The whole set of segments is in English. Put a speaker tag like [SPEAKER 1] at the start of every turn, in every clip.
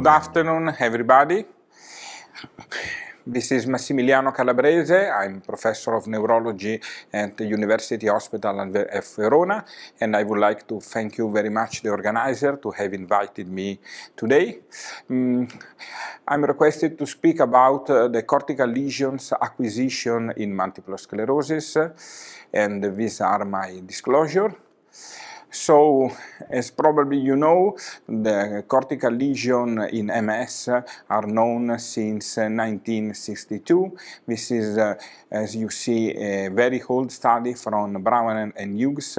[SPEAKER 1] good afternoon, everybody. This is Massimiliano Calabrese. I'm professor of neurology at the University Hospital of Verona, and I would like to thank you very much, the organizer, to have invited me today. Mm, I'm requested to speak about uh, the cortical lesions acquisition in multiple sclerosis, and these are my disclosure. So, as probably you know, the cortical lesion in MS are known since 1962. This is, uh, as you see, a very old study from Brown and Hughes.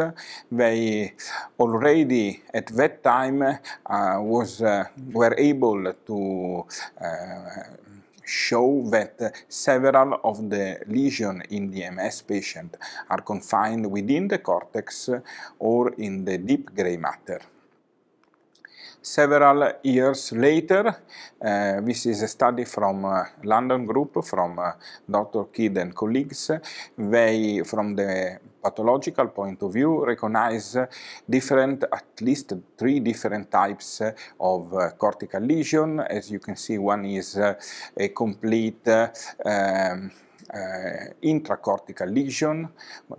[SPEAKER 1] They already at that time uh, was, uh, were able to uh, show that several of the lesion in the MS patient are confined within the cortex or in the deep gray matter. several years later. Uh, this is a study from uh, London group, from uh, Dr. Kidd and colleagues. They, from the pathological point of view, recognize different, at least three different types of uh, cortical lesion. As you can see, one is uh, a complete uh, um, uh, intracortical lesion.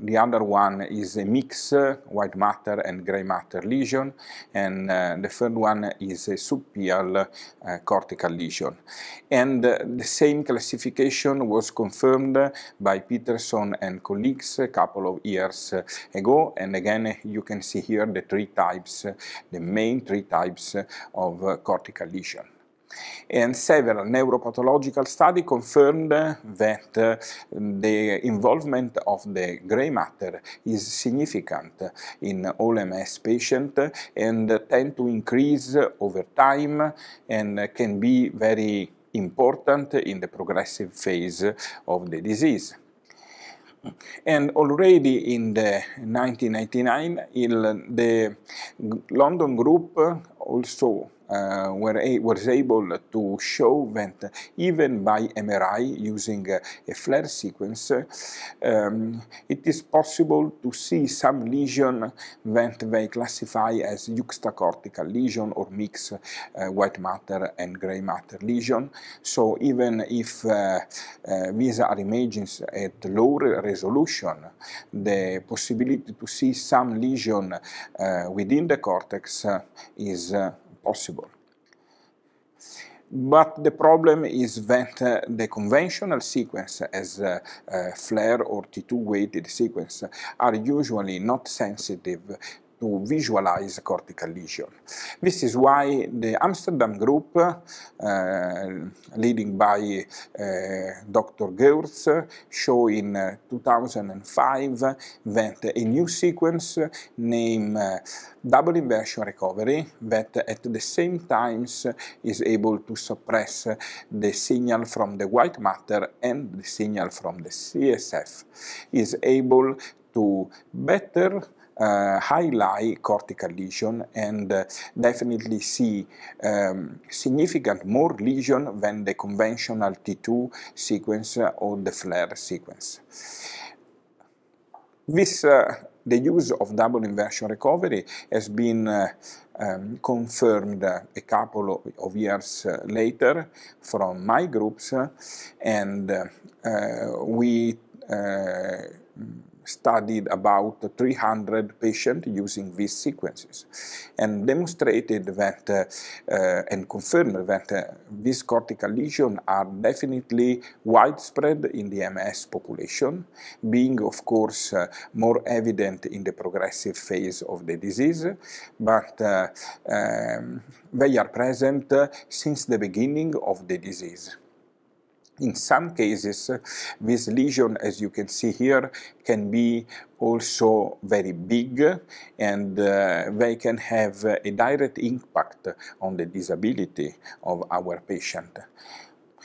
[SPEAKER 1] The other one is a mix, uh, white matter and gray matter lesion. And uh, the third one is a subpial cortical lesion. And the same classification was confirmed by Peterson and colleagues a couple of years ago. And again, you can see here the three types, the main three types of cortical lesion and several neuropathological studies confirmed that uh, the involvement of the gray matter is significant in all MS patients and tend to increase over time and can be very important in the progressive phase of the disease. And already in the 1999, in the London group also uh, were a- was able to show that even by MRI using uh, a flare sequence, um, it is possible to see some lesion that they classify as juxtacortical lesion or mix uh, white matter and gray matter lesion. So even if uh, uh, these are images at lower resolution, the possibility to see some lesion within the cortex is possible. But the problem is that uh, the conventional sequence as uh, uh, FLAIR or T2 weighted sequence are usually not sensitive to visualize cortical lesion. This is why the Amsterdam group, uh, leading by uh, Dr. Geurts, showed in uh, 2005 that a new sequence named double inversion recovery that at the same times is able to suppress the signal from the white matter and the signal from the CSF is able to better uh, high cortical lesion and uh, definitely see um, significant more lesion than the conventional T2 sequence or the flare sequence. This uh, the use of double inversion recovery has been uh, um, confirmed a couple of, years later from my groups and we studied about 300 patients using these sequences and demonstrated that uh, uh, and confirmed that uh, these cortical lesions are definitely widespread in the MS population, being of course uh, more evident in the progressive phase of the disease, but uh, um, they are present uh, since the beginning of the disease. In some cases, this lesion, as you can see here, can be also very big and uh, they can have a direct impact on the disability of our patient.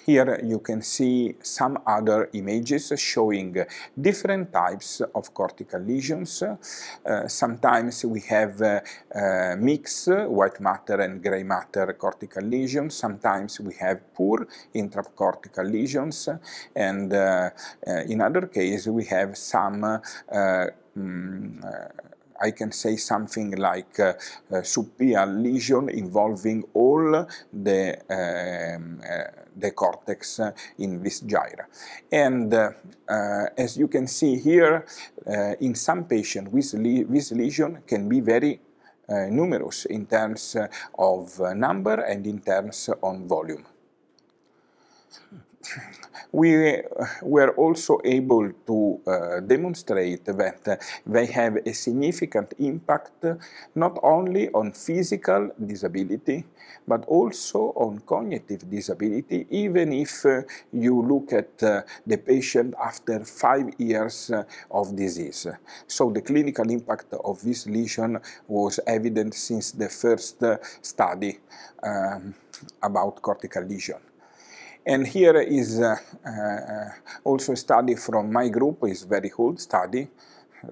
[SPEAKER 1] Here you can see some other images showing different types of cortical lesions. Uh, sometimes we have uh, uh, mixed white matter and gray matter cortical lesions. Sometimes we have poor intracortical lesions. And uh, uh, in other case, we have some uh, mm, I can say something like uh, uh, superior lesion involving all the um, uh, the cortex uh, in this gyra. And uh, uh, as you can see here, in some patients, this, le this lesion can be very uh, numerous in terms uh, of uh, number and in terms on volume we were also able to uh, demonstrate that they have a significant impact not only on physical disability but also on cognitive disability even if uh, you look at uh, the patient after five years uh, of disease. So the clinical impact of this lesion was evident since the first uh, study um, about cortical lesion. And here is uh, uh, also a study from my group, is very old study,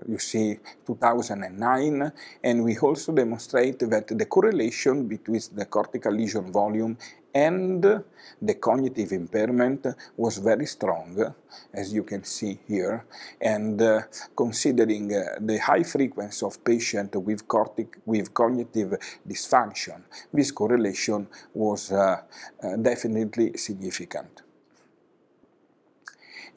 [SPEAKER 1] you see 2009, and we also demonstrate that the correlation between the cortical lesion volume and the cognitive impairment was very strong, as you can see here, and uh, considering uh, the high frequency of patients with, with cognitive dysfunction, this correlation was uh, uh definitely significant.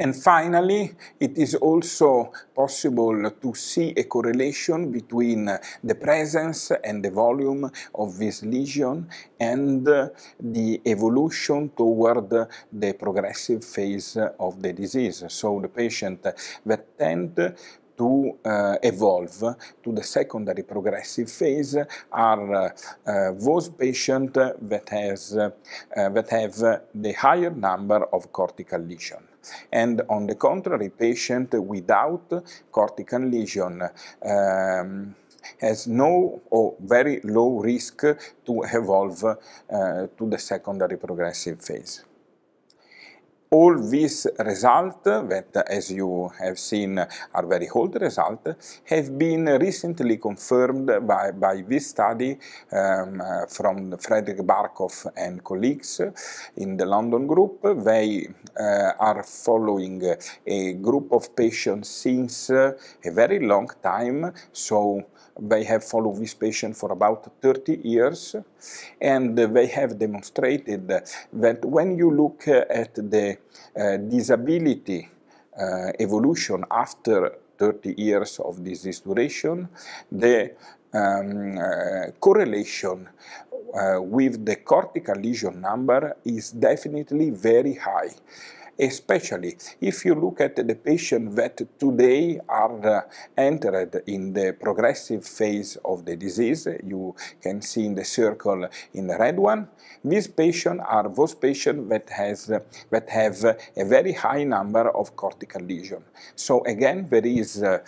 [SPEAKER 1] And finally, it is also possible to see a correlation between the presence and the volume of this lesion and the evolution toward the progressive phase of the disease. So the patient that tend to uh, evolve to the secondary progressive phase are uh, those patients that, uh, that have the higher number of cortical lesions. And on the contrary, patient without cortical lesion um, has no or very low risk to evolve uh, to the secondary progressive phase all these results that, as you have seen, are very old results, have been recently confirmed by, by this study um, uh, from Frederick Barkov and colleagues in the London group. They uh, are following a group of patients since uh, a very long time, so they have followed this patient for about 30 years, and they have demonstrated that when you look at the uh, disability uh, evolution after 30 years of disease duration, the um, uh, correlation uh, with the cortical lesion number is definitely very high especially if you look at the patients that today are uh, entered in the progressive phase of the disease. You can see in the circle in the red one. These patients are those patients that, has, uh, that have a very high number of cortical lesions. So again, there is uh,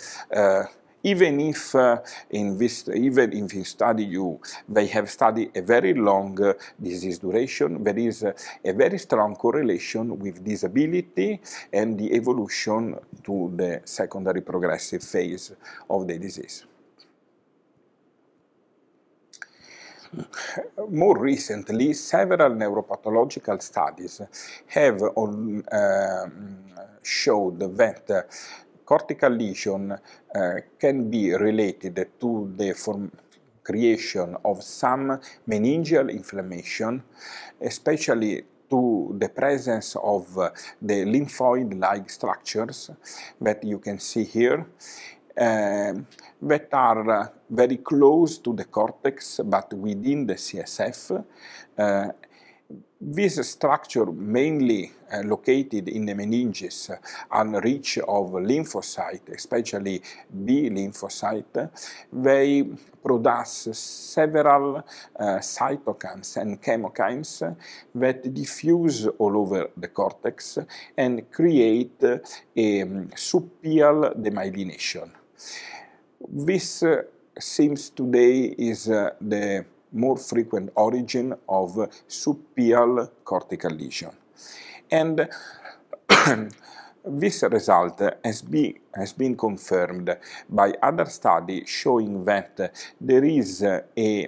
[SPEAKER 1] even if uh, in this even if in study you they have studied a very long uh, disease duration there is uh, a very strong correlation with disability and the evolution to the secondary progressive phase of the disease More recently, several neuropathological studies have on, um, showed that uh, cortical lesion uh, can be related to the form creation of some meningeal inflammation, especially to the presence of uh, the lymphoid-like structures that you can see here, uh, that are uh, very close to the cortex but within the CSF uh, this structure mainly uh, located in the meninges and rich of lymphocyte, especially B lymphocyte, they produce several uh, cytokines and chemokines that diffuse all over the cortex and create a um, supial demyelination. This uh, seems today is uh, the more frequent origin of subpial cortical lesion. And This result has, be, has, been confirmed by other studies showing that there is a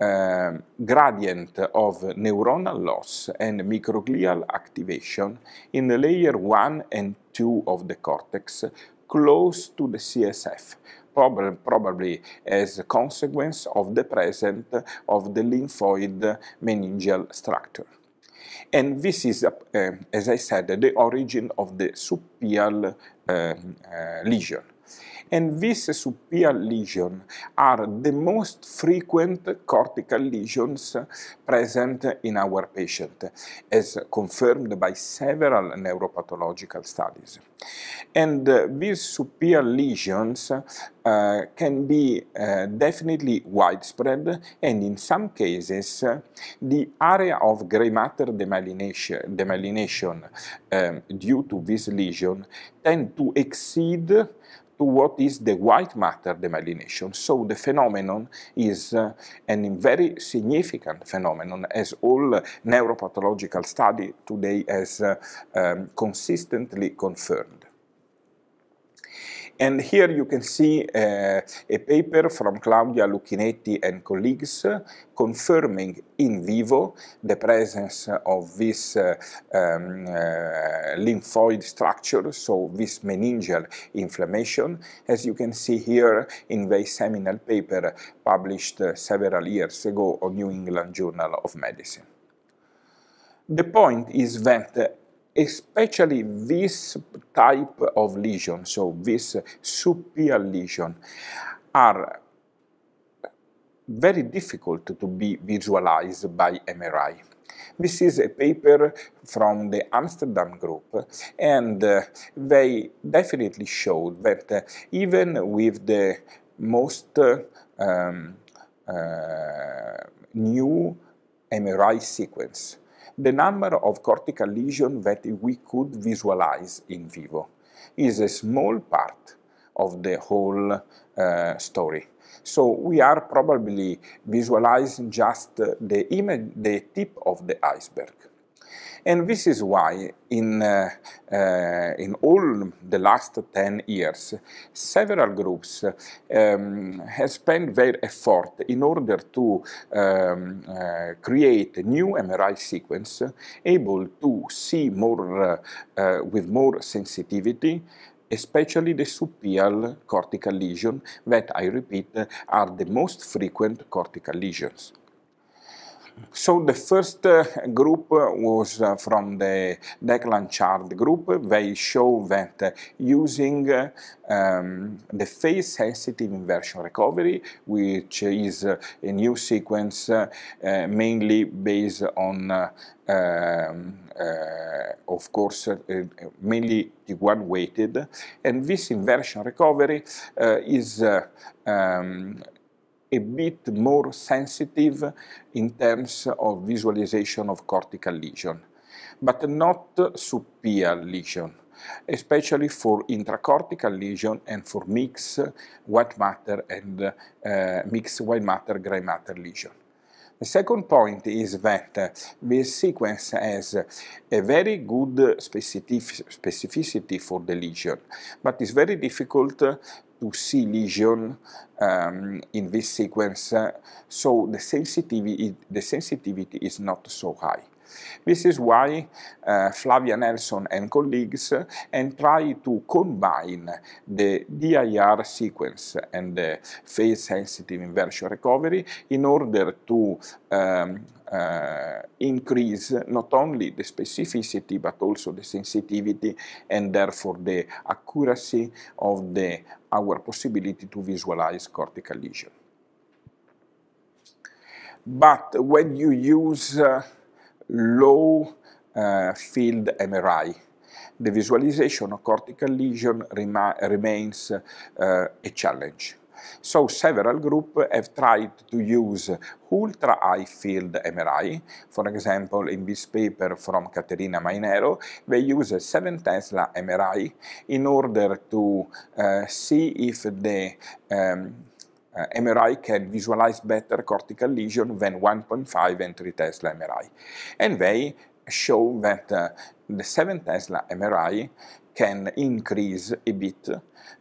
[SPEAKER 1] uh, gradient of neuronal loss and microglial activation in the layer 1 and 2 of the cortex close to the CSF, prob probably as a consequence of the presence of the lymphoid meningeal structure. And this is, uh, uh, as I said, the origin of the subpial um, uh, lesion. And these superior lesions are the most frequent cortical lesions present in our patient, as confirmed by several neuropathological studies. And uh, these superior lesions uh, can be uh, definitely widespread and in some cases uh, the area of gray matter demyelination, demyelination um, due to this lesion tend to exceed to what is the white matter demyelination. So the phenomenon is uh, a very significant phenomenon, as all neuropathological study today has uh, um, consistently confirmed. And here you can see uh, a paper from Claudia Lucchinetti and colleagues uh, confirming in vivo the presence of this uh, um, uh, lymphoid structure, so this meningeal inflammation. As you can see here in the seminal paper published uh, several years ago on New England Journal of Medicine. The point is that especially this type of lesion, so this superior lesion, are very difficult to be visualized by MRI. This is a paper from the Amsterdam group, and uh, they definitely showed that uh, even with the most uh, um, uh, new MRI sequence, the number of cortical lesions that we could visualize in vivo is a small part of the whole uh, story. So we are probably visualizing just the, image, the tip of the iceberg. And this is why in, uh, uh, in all the last 10 years, several groups um, have spent their effort in order to um, uh, create a new MRI sequence able to see more uh, uh, with more sensitivity especially the superior cortical lesion that, I repeat, are the most frequent cortical lesions. So the first uh, group uh, was uh, from the Declan Child group. They show that uh, using uh, um, the phase-sensitive inversion recovery, which is uh, a new sequence mainly based on, um, of course, mainly one-weighted, and this inversion recovery is um, a bit more sensitive in terms of visualization of cortical lesion, but not superior lesion, especially for intracortical lesion and for mixed white matter and uh, mixed white matter, gray matter lesion. The second point is that this sequence has a very good specificity for the lesion, but it's very difficult to see lesion um, in this sequence. so the sensitivity, the sensitivity is not so high. This is why uh, Flavia Nelson and colleagues uh, and try to combine the DIR sequence and the phase-sensitive inversion recovery in order to um, uh, increase not only the specificity but also the sensitivity and therefore the accuracy of the, our possibility to visualize cortical lesion. But when you use uh, low uh, field MRI. The visualization of cortical lesion remains uh, a challenge. So several groups have tried to use ultra high field MRI. For example, in this paper from Caterina Mainero, they use a 7 Tesla MRI in order to uh, see if the um, uh, eh, MRI can visualize better cortical lesion than 1.5 and 3 Tesla MRI. And they show that uh, the 7 Tesla MRI can increase a bit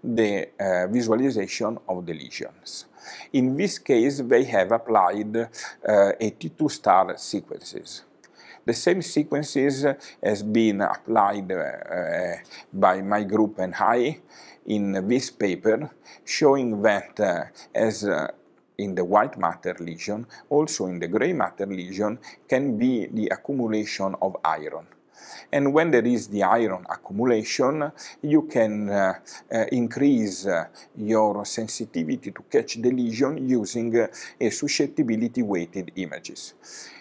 [SPEAKER 1] the uh, visualization of the lesions. In this case, they have applied uh, 82 star sequences the same sequences uh, has been applied uh, uh, by my group and I in this paper showing that as in the white matter lesion, also in the gray matter lesion, can be the accumulation of iron. And when there is the iron accumulation, you can uh, uh, increase uh, your sensitivity to catch the lesion using a susceptibility weighted images.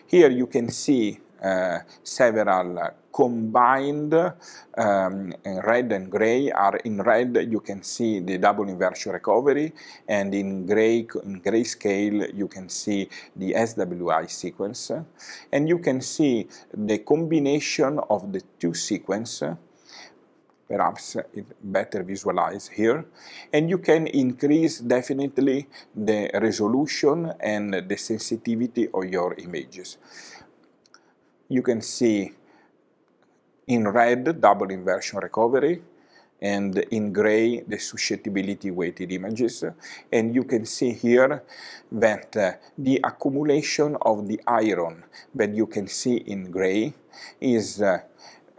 [SPEAKER 1] Here you can see uh, several combined um, red and gray are in red you can see the double inversion recovery and in gray in scale you can see the SWI sequence and you can see the combination of the two sequences perhaps it better visualized here. And you can increase definitely the resolution and the sensitivity of your images you can see in red double inversion recovery and in gray the susceptibility weighted images and you can see here that uh, the accumulation of the iron that you can see in gray is uh,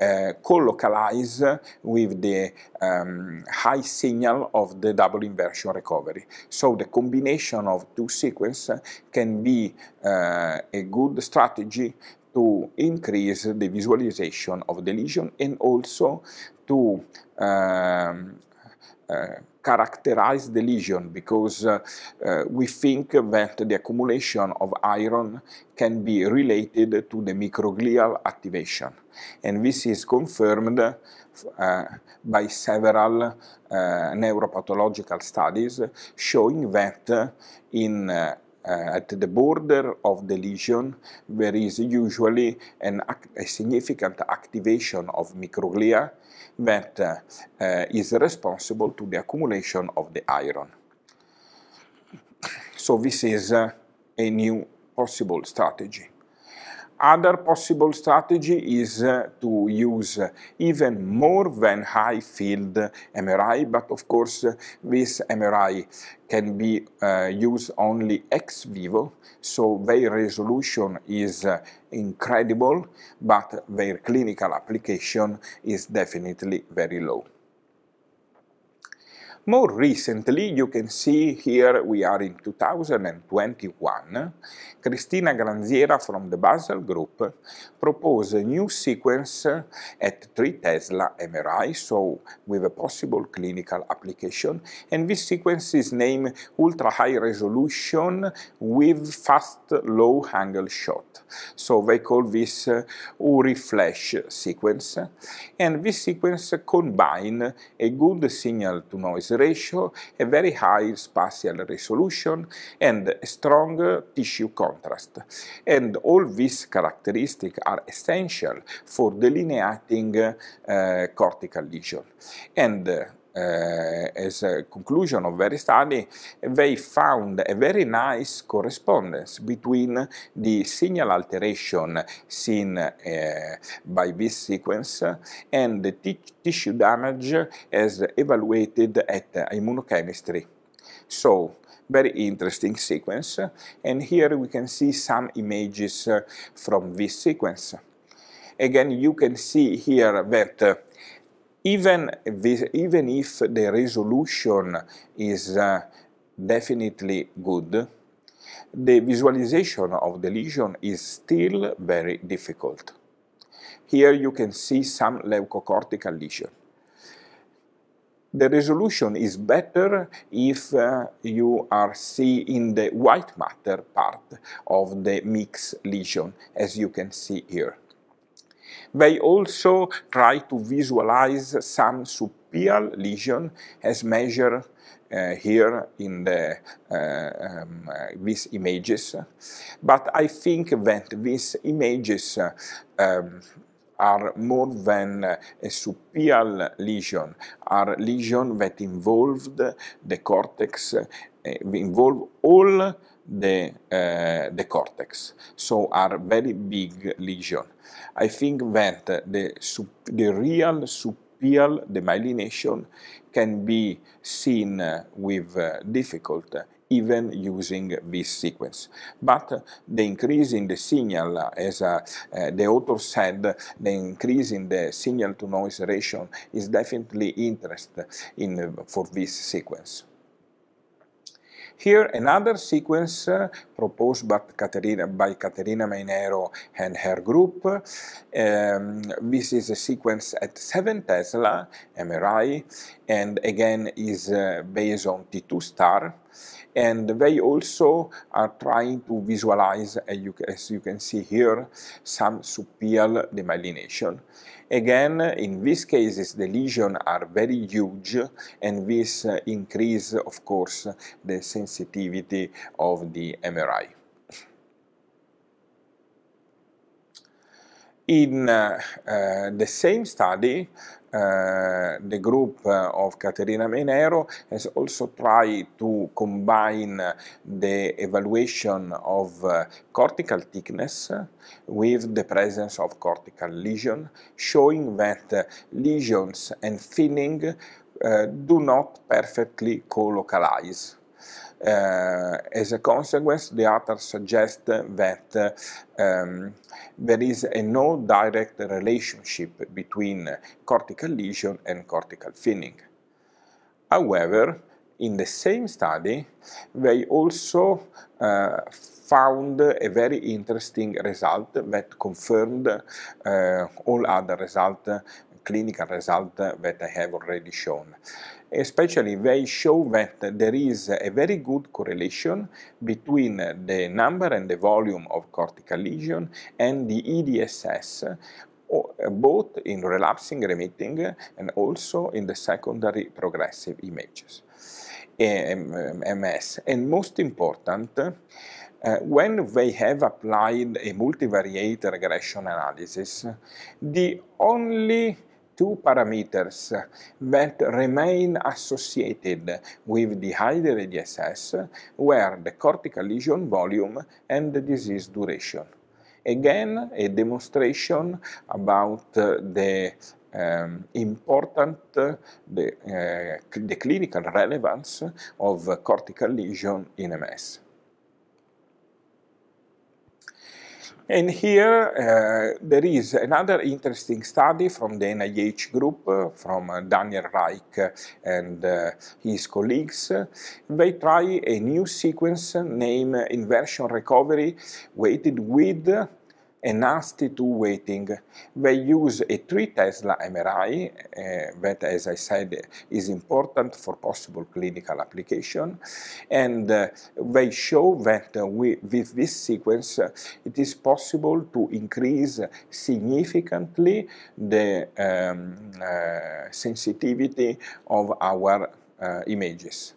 [SPEAKER 1] uh, co-localize with the um, high signal of the double inversion recovery. So the combination of two sequences can be uh, a good strategy to increase the visualization of the lesion and also to um, uh, characterize the lesion because uh, uh, we think that the accumulation of iron can be related to the microglial activation. And this is confirmed uh, by several uh, neuropathological studies showing that in uh, uh, at the border of the lesion there is usually an a significant activation of microglia that uh, uh, is responsible to the accumulation of the iron. So this is a new possible strategy. Other possible strategy is uh, to use uh, even more than high field uh, MRI, but of course uh, this MRI can be uh, used only ex vivo, so their resolution is uh, incredible, but their clinical application is definitely very low. More recently, you can see here we are in 2021, Cristina Granziera from the Basel Group proposed a new sequence at 3 Tesla MRI, so with a possible clinical application, and this sequence is named ultra-high resolution with fast low angle shot. So they call this uh, URI flash sequence, and this sequence combine a good signal to noise ratio, a very high spatial resolution, and a strong tissue contrast. And all these characteristics are essential for delineating uh, cortical lesion. And uh, as eh, a eh, conclusion of their study, they found a very nice correspondence between the signal alteration seen eh, by this sequence and the tissue damage as evaluated at immunochemistry. So, very interesting sequence, and here we can see some images from this sequence. Again, you can see here that even, this, even if the resolution is uh, definitely good, the visualization of the lesion is still very difficult. Here you can see some leukocortical lesion. The resolution is better if uh, you are see in the white matter part of the mixed lesion, as you can see here. They also try to visualize some superior lesion as measured uh, here in the, uh, um, uh, these images. But I think that these images uh, um, are more than uh, a supial lesion, are lesions that involved the cortex, involve all the, uh, the cortex, so are very big lesion. I think that the, the real superior the myelination can be seen with uh, difficult even using this sequence. But the increase in the signal, as uh, uh, the author said, the increase in the signal to noise ratio is definitely interest in, for this sequence. Here another sequence uh, proposed by Caterina, by Caterina Mainero and her group. Um, this is a sequence at 7 Tesla MRI and again is uh, based on T2 star and they also are trying to visualize, as you, as you can see here, some supial demyelination. Again, in these cases, the lesions are very huge, and this increase, of course, the sensitivity of the MRI. In uh, uh, the same study, uh, the group uh, of Caterina Menero has also tried to combine the evaluation of uh, cortical thickness with the presence of cortical lesion, showing that uh, lesions and thinning do not perfectly co-localize. Eh, as a consequence, the author suggests that um, there is a no direct relationship between cortical lesion and cortical thinning. However, in the same study, they also uh, found a very interesting result that confirmed uh, all other results, clinical results that I have already shown especially they show that there is a very good correlation between the number and the volume of cortical lesion and the EDSS, both in relapsing remitting and also in the secondary progressive images, MS. And most important, uh, when they have applied a multivariate regression analysis, the only two parameters that remain associated with the higher ADSS were the cortical lesion volume and the disease duration. Again, a demonstration about the um, important uh, the, uh, the clinical relevance of cortical lesion in MS. And here uh, there is another interesting study from the NIH group, uh, from uh, Daniel Reich and uh, his colleagues. They try a new sequence named inversion recovery weighted with a ASTI2 weighting. They use a 3 Tesla MRI uh, eh, that, as I said, is important for possible clinical application. And uh, eh, they show that we, with this sequence, it is possible to increase significantly the um, eh, sensitivity of our images.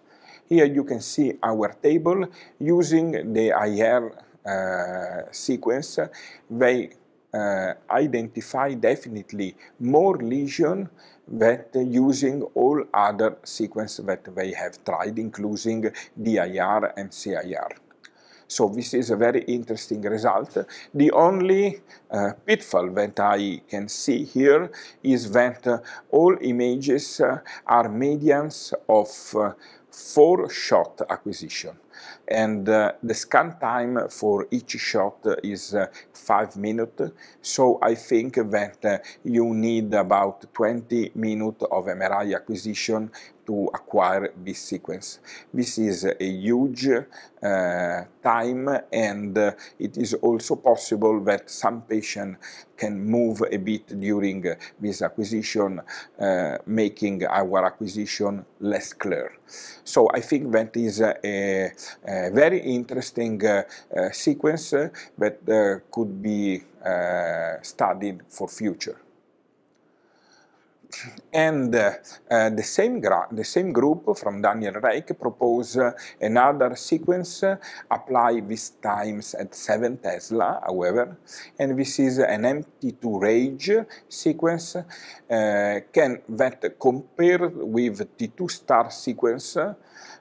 [SPEAKER 1] Here you can see our table using the IR uh, sequence, they uh, identify definitely more lesion that using all other sequence that they have tried, including DIR and CIR. So this is a very interesting result. The only uh, pitfall that I can see here is that uh, all images uh, are medians of uh, four shot acquisition. And uh, the scan time for each shot is uh, five minutes. So I think that uh, you need about 20 minutes of MRI acquisition to acquire this sequence. This is a huge uh, time and uh, it is also possible that some patient can move a bit during this acquisition, uh, making our acquisition less clear. So I think that is a, a very interesting uh, uh, sequence that could be studied for future. And uh, uh, the, same the same group from Daniel Reich propose uh, another sequence uh, apply this times at 7 Tesla, however, and this is an empty to range sequence uh, can that compare with the two star sequence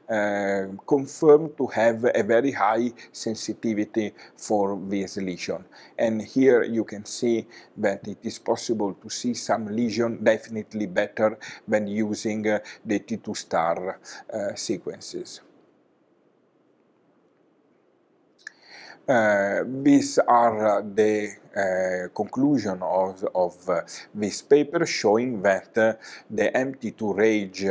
[SPEAKER 1] um, confirmed to have a very high sensitivity for this lesion. And here you can see that it is possible to see some lesion definitely better than using uh, the T2 star uh, sequences. Uh, these are the uh, conclusion of, of uh, this paper showing that the MT2 rage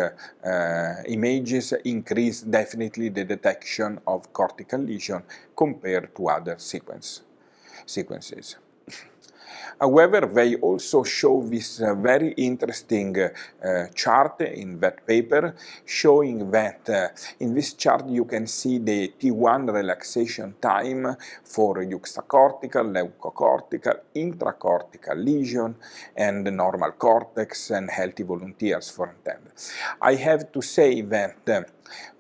[SPEAKER 1] images increase definitely the detection of cortical lesion compared to other sequence, sequences. However, they also show this uh, very interesting uh, chart in that paper, showing that uh, in this chart you can see the T1 relaxation time for juxtacortical, leucocortical, intracortical lesion, and normal cortex and healthy volunteers for intent. I have to say that uh,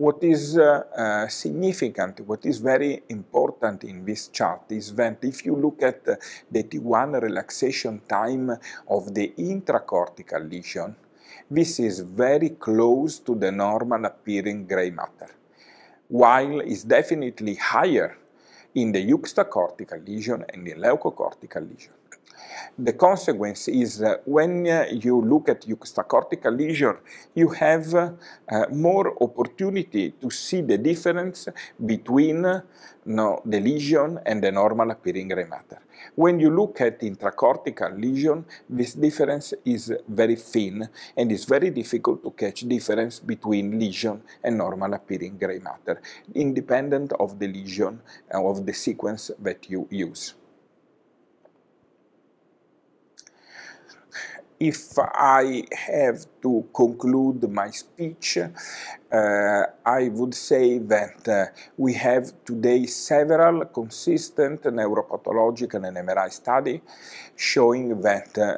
[SPEAKER 1] what is uh, uh, significant, what is very important in this chart is that if you look at uh, the T1 relaxation time of the intracortical lesion, this is very close to the normal appearing gray matter, while it's definitely higher in the juxtacortical lesion and the leucocortical lesion. The consequence is uh, when uh, you look at juxtacortical lesion, you have uh, more opportunity to see the difference between uh, no, the lesion and the normal appearing gray matter. When you look at intracortical lesion, this difference is very thin and it's very difficult to catch difference between lesion and normal appearing gray matter, independent of the lesion uh, of the sequence that you use. if I have to conclude my speech, uh, I would say that uh, we have today several consistent neuropathological and MRI study showing that uh,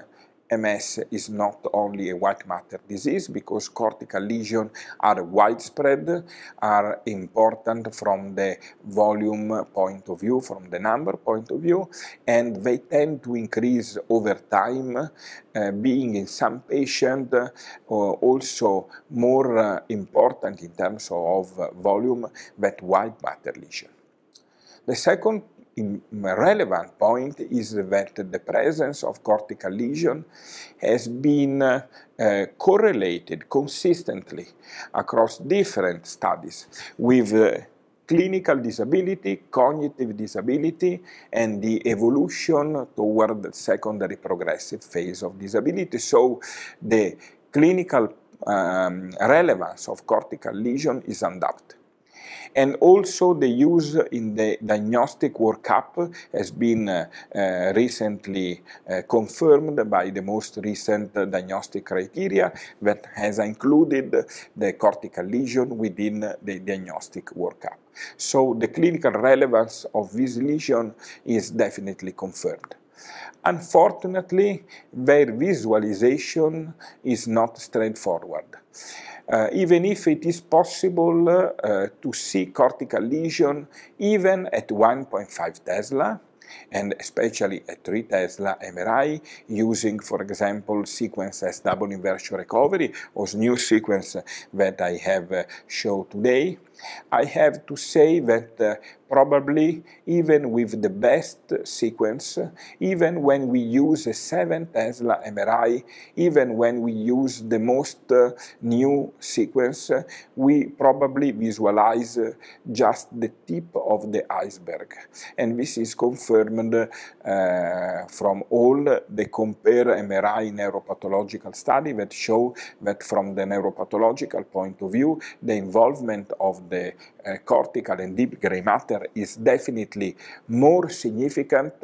[SPEAKER 1] MS is not only a white matter disease because cortical lesions are widespread, are important from the volume point of view, from the number point of view, and they tend to increase over time, uh, being in some patients uh, also more uh, important in terms of uh, volume than white matter lesion. The second relevant point is that the presence of cortical lesion has been uh, uh, correlated consistently across different studies with uh, clinical disability, cognitive disability, and the evolution toward the secondary progressive phase of disability. So the clinical um, relevance of cortical lesion is undoubted. And also the use in the diagnostic workup has been uh, uh, recently uh, confirmed by the most recent diagnostic criteria that has included the cortical lesion within the diagnostic workup. So the clinical relevance of this lesion is definitely confirmed. Unfortunately, their visualization is not straightforward. Uh, even if it is possible uh, to see cortical lesion even at 1.5 Tesla, and especially at 3 Tesla MRI using, for example, sequences double inversion recovery or new sequence that I have uh, shown today. I have to say that uh, probably even with the best sequence, even when we use a 7 Tesla MRI, even when we use the most uh, new sequence, uh, we probably visualize uh, just the tip of the iceberg. And this is confirmed uh, from all the compare MRI neuropathological study that show that from the neuropathological point of view, the involvement of the uh, cortical and deep gray matter is definitely more significant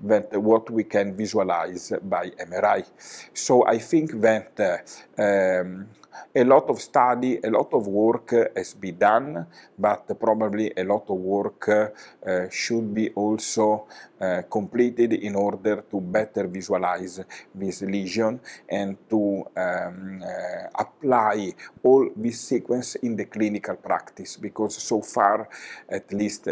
[SPEAKER 1] than what we can visualize by MRI. So I think that eh, um, a lot of study, a lot of work has been done, but probably a lot of work uh, should be also uh, completed in order to better visualize this lesion and to um, uh, apply all this sequence in the clinical practice because so far, at least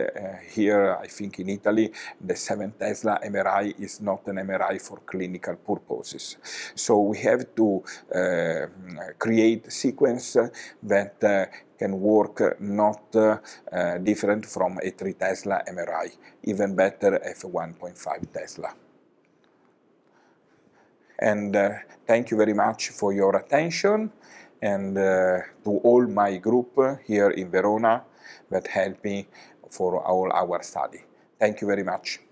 [SPEAKER 1] here, I think in Italy, the 7 Tesla MRI is not an MRI for clinical purposes. So we have to uh, create gate sequence that uh, can work not uh, uh, different from a 3 Tesla MRI, even better f 1.5 Tesla. And thank you very much for your attention and to all my group here in Verona that helped me for all our study. Thank you very much.